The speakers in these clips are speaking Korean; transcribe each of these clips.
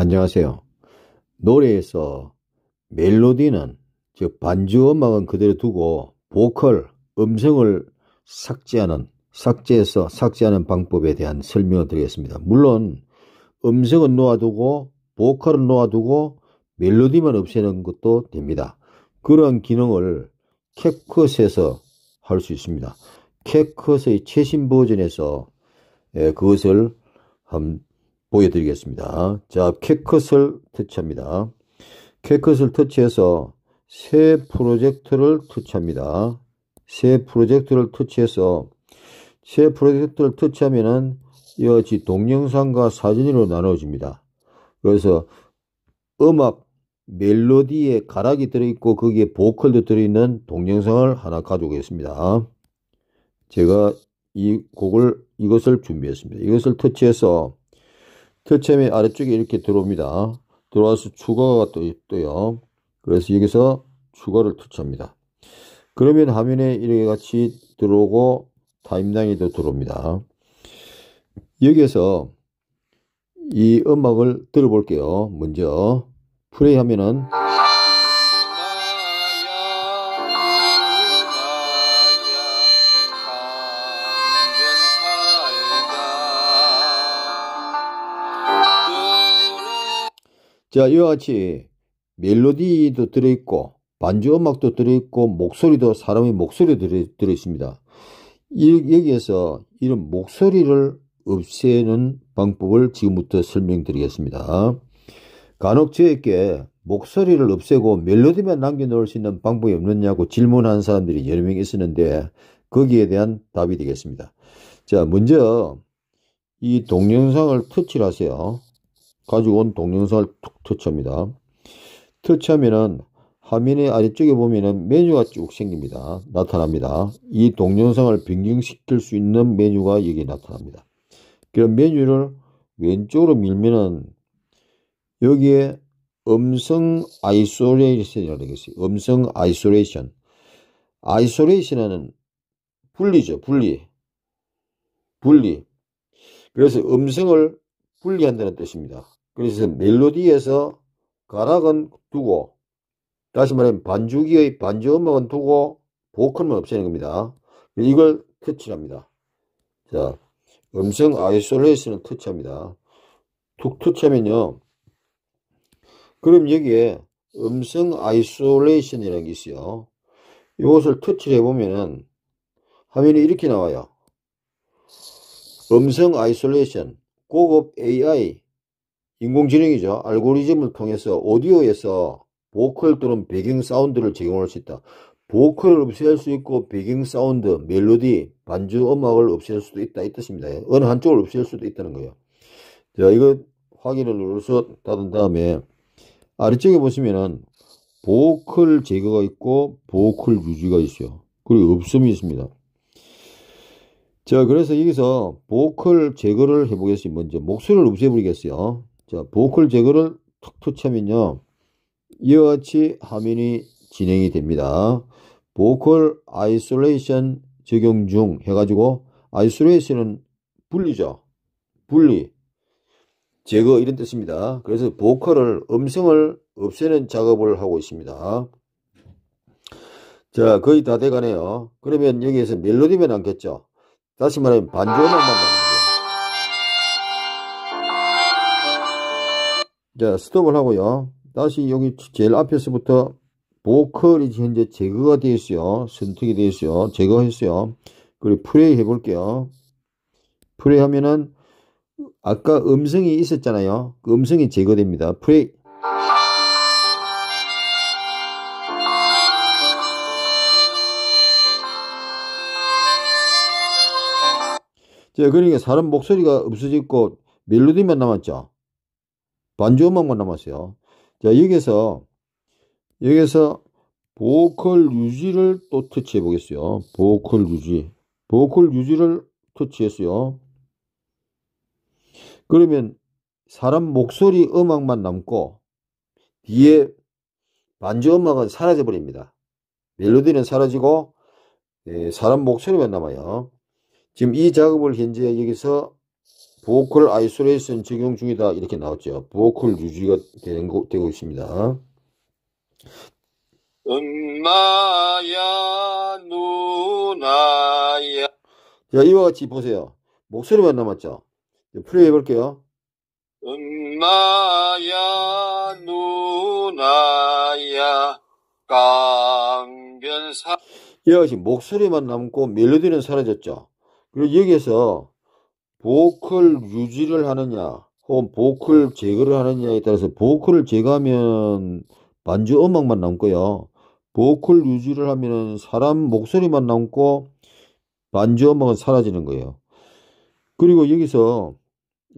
안녕하세요. 노래에서 멜로디는 즉 반주 음악은 그대로 두고 보컬 음성을 삭제하는 삭제해서 삭제하는 방법에 대한 설명을 드리겠습니다. 물론 음성은 놓아두고 보컬은 놓아두고 멜로디만 없애는 것도 됩니다. 그런 기능을 캡컷에서 할 수 있습니다. 캡컷의 최신 버전에서 예, 그것을 보여드리겠습니다. 자, 캐컷을 터치합니다. 캐컷을 터치해서 새 프로젝트를 터치합니다. 새 프로젝트를 터치해서 새 프로젝트를 터치하면은 이와 같이 동영상과 사진으로 나눠집니다. 그래서 음악 멜로디에 가락이 들어있고 거기에 보컬도 들어있는 동영상을 하나 가져오겠습니다. 제가 이 곡을 이것을 준비했습니다. 이것을 터치해서 교체면 아래쪽에 이렇게 들어옵니다. 들어와서 주거가 또 있고요. 그래서 여기서 주거를 터치합니다. 그러면 화면에 이렇게 같이 들어오고 타임라인에도 들어옵니다. 여기에서 이 음악을 들어볼게요. 먼저 플레이 하면은 자, 이와 같이 멜로디도 들어있고 반주 음악도 들어있고 목소리도 사람의 목소리도 들어, 있습니다 여기에서 이런 목소리를 없애는 방법을 지금부터 설명드리겠습니다. 간혹 저에게 목소리를 없애고 멜로디만 남겨놓을 수 있는 방법이 없느냐고 질문한 사람들이 여러 명 있었는데 거기에 대한 답이 되겠습니다. 자, 먼저 이 동영상을 터치를 하세요. 가지고 온 동영상을 툭 터치합니다. 터치하면은 화면의 아래쪽에 보면은 메뉴가 쭉 생깁니다. 나타납니다. 이 동영상을 변경시킬 수 있는 메뉴가 여기 나타납니다. 그럼 메뉴를 왼쪽으로 밀면은 여기에 음성 아이소레이션이라고 되겠어요. 음성 아이소레이션. 아이소레이션은 분리죠. 분리. 분리. 그래서 음성을 분리한다는 뜻입니다. 그래서 멜로디에서 가락은 두고 다시 말하면 반주기의 반주 음악은 두고 보컬만 없애는 겁니다. 이걸 터치합니다. 자, 음성 아이솔레이션을 터치합니다. 툭 터치하면요. 그럼 여기에 음성 아이솔레이션이라는 게 있어요. 이것을 터치를 해보면은 화면이 이렇게 나와요. 음성 아이솔레이션 고급 AI 인공지능이죠. 알고리즘을 통해서 오디오에서 보컬 또는 배경 사운드를 제공할 수 있다. 보컬을 없앨 수 있고 배경 사운드, 멜로디, 반주 음악을 없앨 수도 있다 이 뜻입니다. 어느 한쪽을 없앨 수도 있다는 거예요. 자, 이거 확인을 눌러서 닫은 다음에 아래쪽에 보시면은 보컬 제거가 있고 보컬 유지가 있어요. 그리고 없음이 있습니다. 자, 그래서 여기서 보컬 제거를 해보겠습니다. 먼저 목소리를 없애버리겠어요. 자, 보컬 제거를 툭툭 차면요. 이와 같이 화면이 진행이 됩니다. 보컬 아이솔레이션 적용 중 해가지고 아이솔레이션은 분리죠. 분리, 제거 이런 뜻입니다. 그래서 보컬을 음성을 없애는 작업을 하고 있습니다. 자 거의 다 돼가네요. 그러면 여기에서 멜로디면 남겠죠. 다시 말하면 반주음만 남겠다 자, 스톱을 하고요. 다시 여기 제일 앞에서부터 보컬이 현재 제거가 되어 있어요. 선택이 되어 있어요. 제거했어요. 그리고 플레이 해볼게요. 플레이 하면은 아까 음성이 있었잖아요. 그 음성이 제거됩니다. 플레이. 자, 그러니까 사람 목소리가 없어지고 멜로디만 남았죠. 안 좋은 만 남았어요. 자, 여기에서, 여기에서 보컬 유지를 또 터치해 보겠어요. 보컬 유지. 보컬 유지를 터치했어요. 그러면 사람 목소리 음악만 남고 뒤에 반주 음악은 사라져 버립니다. 멜로디는 사라지고 예, 사람 목소리만 남아요. 지금 이 작업을 현재 여기서 보컬 아이솔레이션 적용 중이다 이렇게 나왔죠. 보컬 유지가 된 거, 되고 있습니다. 엄마야 누나야 자 이와 같이 보세요. 목소리만 남았죠. 플레이 해볼게요. 엄마야 누나야 강변사 이와 같이 목소리만 남고 멜로디는 사라졌죠. 그리고 여기에서 보컬 유지를 하느냐 혹은 보컬 제거를 하느냐에 따라서 보컬을 제거하면 반주 음악만 남고요. 보컬 유지를 하면 사람 목소리만 남고 반주 음악은 사라지는 거예요. 그리고 여기서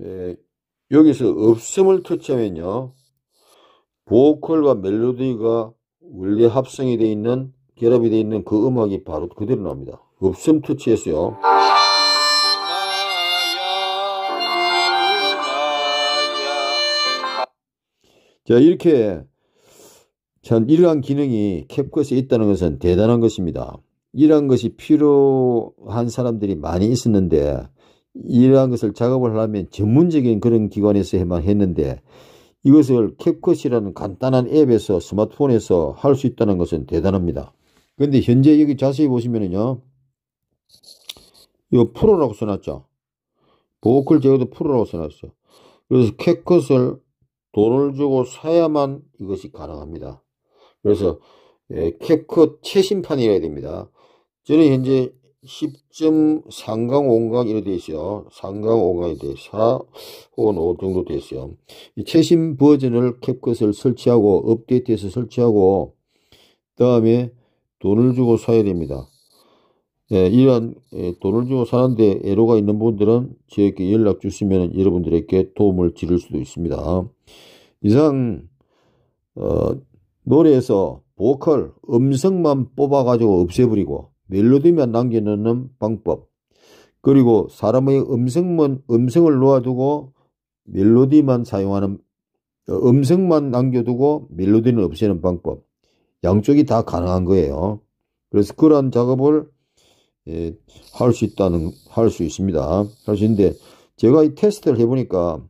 예, 여기서 없음을 터치하면요. 보컬과 멜로디가 원래 합성이 되어 있는 결합이 되어 있는 그 음악이 바로 그대로 나옵니다. 없음 터치했어요. 자, 이렇게 참 이러한 기능이 캡컷에 있다는 것은 대단한 것입니다. 이러한 것이 필요한 사람들이 많이 있었는데 이러한 것을 작업을 하려면 전문적인 그런 기관에서만 했는데 이것을 캡컷이라는 간단한 앱에서 스마트폰에서 할 수 있다는 것은 대단합니다. 그데 현재 여기 자세히 보시면은요. 이거 프로라고 써놨죠. 보컬 제어도 프로라고 써놨어. 그래서 캡컷을 돈을 주고 사야만 이것이 가능합니다. 그래서 예, 캡컷 최신판이어야 됩니다. 저는 현재 10.3강 5강 이렇게 되어 있어요. 3강 5강이 되돼 4, 혹은 5 정도 되어 있어요. 이 최신 버전을 캡컷을 설치하고 업데이트해서 설치하고 그 다음에 돈을 주고 사야 됩니다. 예, 이런한 예, 돈을 주고 사는데 애로가 있는 분들은 저에게 연락 주시면 여러분들에게 도움을 드릴 수도 있습니다. 이상 어, 노래에서 보컬 음성만 뽑아가지고 없애버리고 멜로디만 남겨놓는 방법 그리고 사람의 음성만 음성을 놓아두고 멜로디만 사용하는 어, 음성만 남겨두고 멜로디는 없애는 방법 양쪽이 다 가능한 거예요. 그래서 그런 작업을 예, 할수 있다는 할 수 있습니다. 할 수 있는데 제가 이 테스트를 해보니까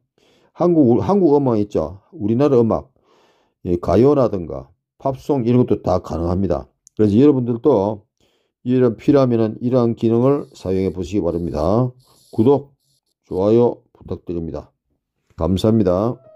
한국 한국 음악 있죠. 우리나라 음악 예, 가요라든가 팝송 이런 것도 다 가능합니다. 그래서 여러분들도 이런 필요하면은 이러한 기능을 사용해 보시기 바랍니다. 구독, 좋아요 부탁드립니다. 감사합니다.